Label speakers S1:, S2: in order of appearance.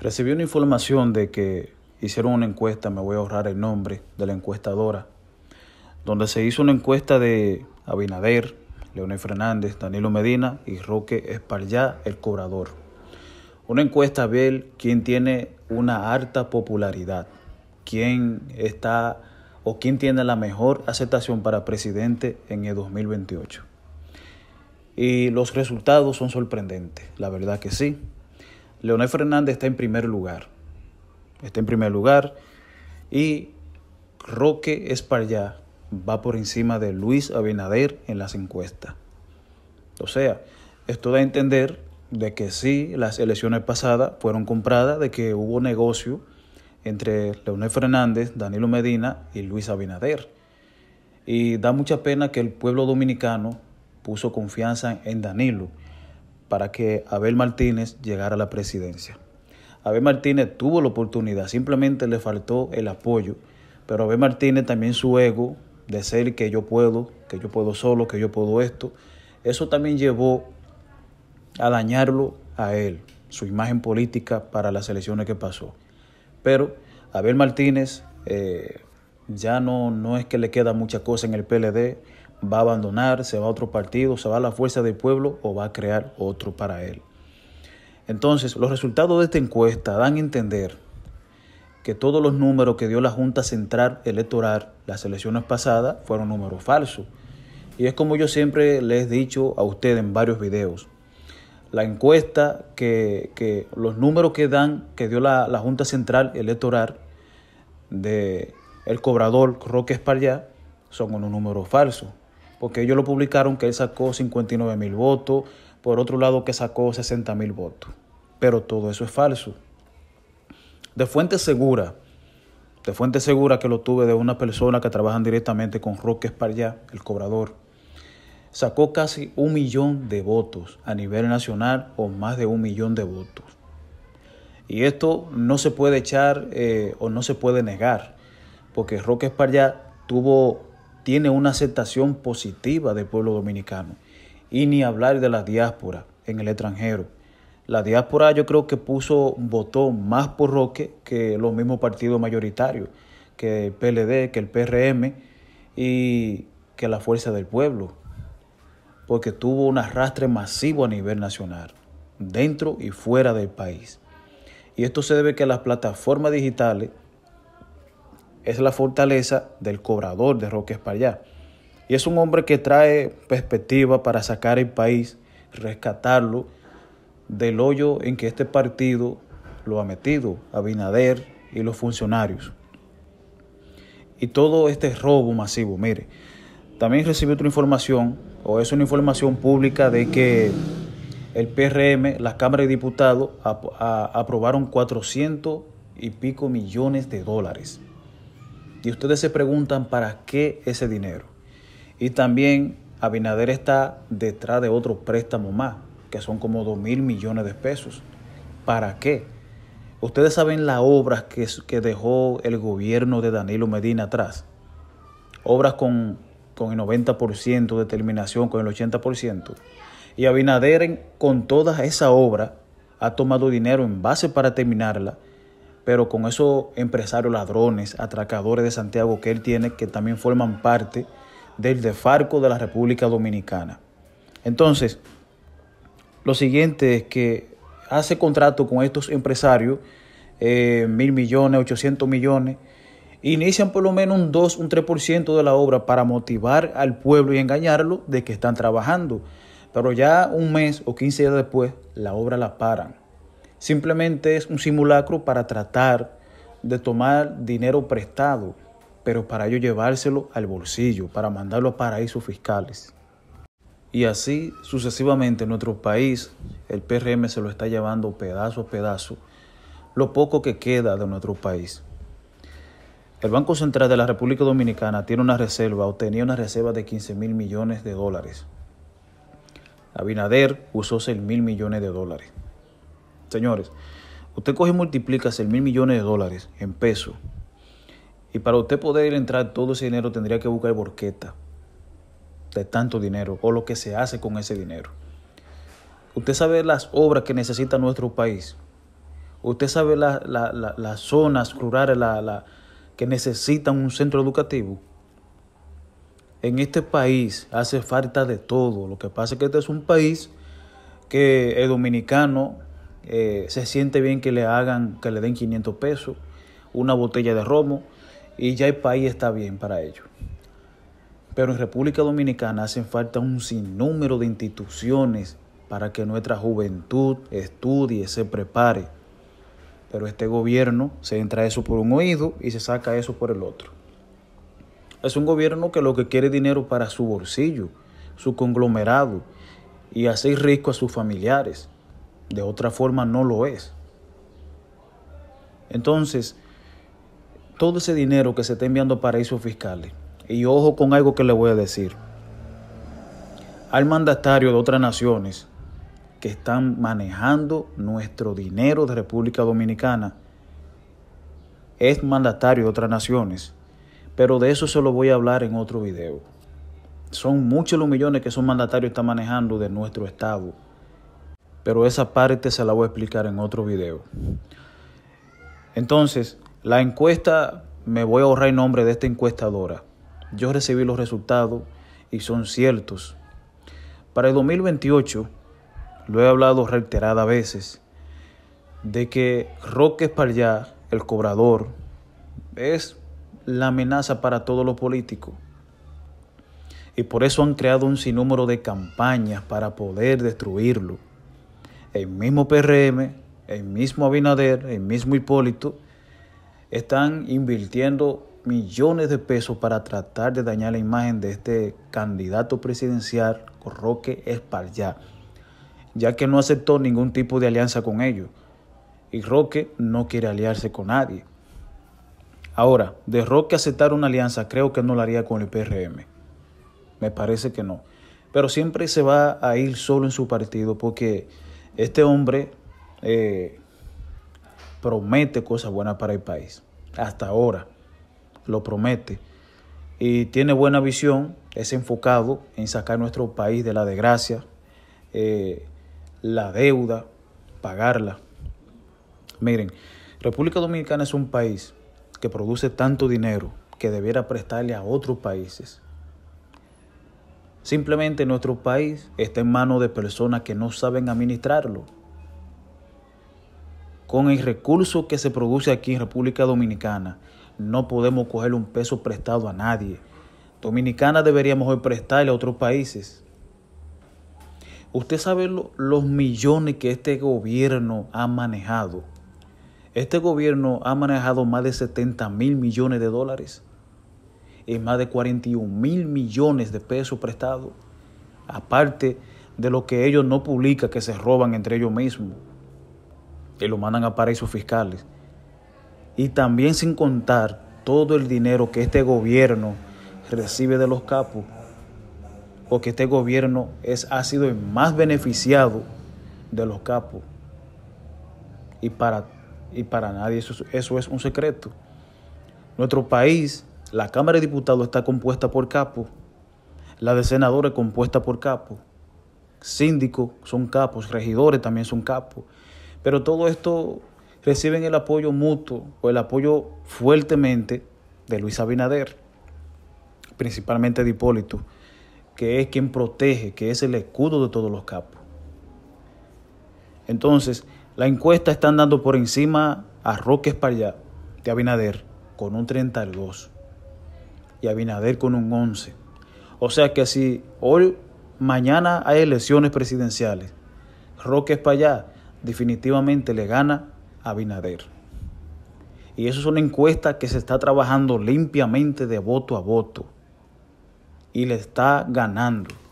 S1: Recibí una información de que hicieron una encuesta, me voy a ahorrar el nombre de la encuestadora, donde se hizo una encuesta de Abinader, Leonel Fernández, Danilo Medina y Roque Esparllá, el cobrador. Una encuesta a ver quién tiene una alta popularidad, quién está o quién tiene la mejor aceptación para presidente en el 2028. Y los resultados son sorprendentes, la verdad que sí. Leonel Fernández está en primer lugar. Está en primer lugar. Y Roque Esparllá va por encima de Luis Abinader en las encuestas. O sea, esto da a entender de que sí, las elecciones pasadas fueron compradas, de que hubo negocio entre Leonel Fernández, Danilo Medina y Luis Abinader. Y da mucha pena que el pueblo dominicano puso confianza en Danilo para que Abel Martínez llegara a la presidencia. Abel Martínez tuvo la oportunidad, simplemente le faltó el apoyo, pero Abel Martínez también su ego de ser que yo puedo, que yo puedo solo, que yo puedo esto, eso también llevó a dañarlo a él, su imagen política para las elecciones que pasó. Pero Abel Martínez eh, ya no, no es que le queda mucha cosa en el PLD, va a abandonar, se va a otro partido, se va a la fuerza del pueblo o va a crear otro para él. Entonces, los resultados de esta encuesta dan a entender que todos los números que dio la Junta Central Electoral las elecciones pasadas fueron números falsos. Y es como yo siempre les he dicho a ustedes en varios videos. La encuesta que, los números que dan, que dio la, Junta Central Electoral de el cobrador Roque Esparllá son unos números falsos porque ellos lo publicaron que él sacó 59 mil votos, por otro lado que sacó 60 mil votos. Pero todo eso es falso. De fuente segura, de fuente segura que lo tuve de una persona que trabajan directamente con Roque Esparría, el cobrador, sacó casi un millón de votos a nivel nacional o más de un millón de votos. Y esto no se puede echar eh, o no se puede negar, porque Roque Esparría tuvo tiene una aceptación positiva del pueblo dominicano. Y ni hablar de la diáspora en el extranjero. La diáspora yo creo que puso, un botón más por Roque que los mismos partidos mayoritarios, que el PLD, que el PRM y que la Fuerza del Pueblo, porque tuvo un arrastre masivo a nivel nacional, dentro y fuera del país. Y esto se debe que las plataformas digitales es la fortaleza del cobrador de Roque Espaillá. Y es un hombre que trae perspectiva para sacar el país, rescatarlo del hoyo en que este partido lo ha metido, Abinader y los funcionarios. Y todo este robo masivo, mire, también recibí otra información, o es una información pública de que el PRM, la Cámara de Diputados, aprobaron 400 y pico millones de dólares y ustedes se preguntan para qué ese dinero. Y también Abinader está detrás de otro préstamo más, que son como 2 mil millones de pesos. ¿Para qué? Ustedes saben las obras que, dejó el gobierno de Danilo Medina atrás. Obras con, con el 90% de terminación, con el 80%. Y Abinader, con toda esa obra, ha tomado dinero en base para terminarla pero con esos empresarios ladrones, atracadores de Santiago que él tiene, que también forman parte del defarco de la República Dominicana. Entonces, lo siguiente es que hace contrato con estos empresarios, eh, mil millones, 800 millones, inician por lo menos un 2, un 3% de la obra para motivar al pueblo y engañarlo de que están trabajando. Pero ya un mes o 15 días después, la obra la paran. Simplemente es un simulacro para tratar de tomar dinero prestado, pero para ello llevárselo al bolsillo, para mandarlo a paraísos fiscales. Y así sucesivamente en nuestro país, el PRM se lo está llevando pedazo a pedazo, lo poco que queda de nuestro país. El Banco Central de la República Dominicana tiene una reserva o tenía una reserva de 15 mil millones de dólares. Abinader usó 6 mil millones de dólares. Señores, usted coge y multiplica 6 mil millones de dólares en pesos. Y para usted poder entrar todo ese dinero tendría que buscar borqueta de tanto dinero o lo que se hace con ese dinero. Usted sabe las obras que necesita nuestro país. Usted sabe las zonas rurales que necesitan un centro educativo. En este país hace falta de todo. Lo que pasa es que este es un país que el dominicano eh, se siente bien que le hagan, que le den 500 pesos, una botella de romo, y ya el país está bien para ello. Pero en República Dominicana hacen falta un sinnúmero de instituciones para que nuestra juventud estudie, se prepare. Pero este gobierno se entra eso por un oído y se saca eso por el otro. Es un gobierno que lo que quiere es dinero para su bolsillo, su conglomerado y hacer rico a sus familiares. De otra forma no lo es. Entonces, todo ese dinero que se está enviando a paraísos fiscales, y ojo con algo que le voy a decir, Al mandatario de otras naciones que están manejando nuestro dinero de República Dominicana. Es mandatario de otras naciones, pero de eso se lo voy a hablar en otro video. Son muchos los millones que esos mandatarios están manejando de nuestro Estado pero esa parte se la voy a explicar en otro video. Entonces, la encuesta, me voy a ahorrar el nombre de esta encuestadora. Yo recibí los resultados y son ciertos. Para el 2028, lo he hablado reiteradas veces, de que Roque Esparllá, el cobrador, es la amenaza para todos los políticos. Y por eso han creado un sinnúmero de campañas para poder destruirlo el mismo PRM, el mismo Abinader, el mismo Hipólito, están invirtiendo millones de pesos para tratar de dañar la imagen de este candidato presidencial, Roque Esparllá, ya que no aceptó ningún tipo de alianza con ellos. Y Roque no quiere aliarse con nadie. Ahora, de Roque aceptar una alianza creo que no la haría con el PRM. Me parece que no. Pero siempre se va a ir solo en su partido porque este hombre eh, promete cosas buenas para el país. Hasta ahora lo promete. Y tiene buena visión, es enfocado en sacar nuestro país de la desgracia, eh, la deuda, pagarla. Miren, República Dominicana es un país que produce tanto dinero que debiera prestarle a otros países Simplemente nuestro país está en manos de personas que no saben administrarlo. Con el recurso que se produce aquí en República Dominicana, no podemos coger un peso prestado a nadie. Dominicana deberíamos hoy prestarle a otros países. Usted sabe los millones que este gobierno ha manejado. Este gobierno ha manejado más de 70 mil millones de dólares en más de 41 mil millones de pesos prestados, aparte de lo que ellos no publican que se roban entre ellos mismos y lo mandan a paraísos fiscales. Y también sin contar todo el dinero que este gobierno recibe de los capos, porque este gobierno es, ha sido el más beneficiado de los capos. Y para, y para nadie eso, eso es un secreto. Nuestro país la Cámara de Diputados está compuesta por capos. La de senadores compuesta por capos. Síndicos son capos, regidores también son capos. Pero todo esto reciben el apoyo mutuo o el apoyo fuertemente de Luis Abinader, principalmente de Hipólito, que es quien protege, que es el escudo de todos los capos. Entonces, la encuesta está andando por encima a Roque Espallá de Abinader con un 32 y Abinader con un 11. O sea que si hoy, mañana hay elecciones presidenciales, Roque allá, definitivamente le gana a Abinader. Y eso es una encuesta que se está trabajando limpiamente de voto a voto y le está ganando.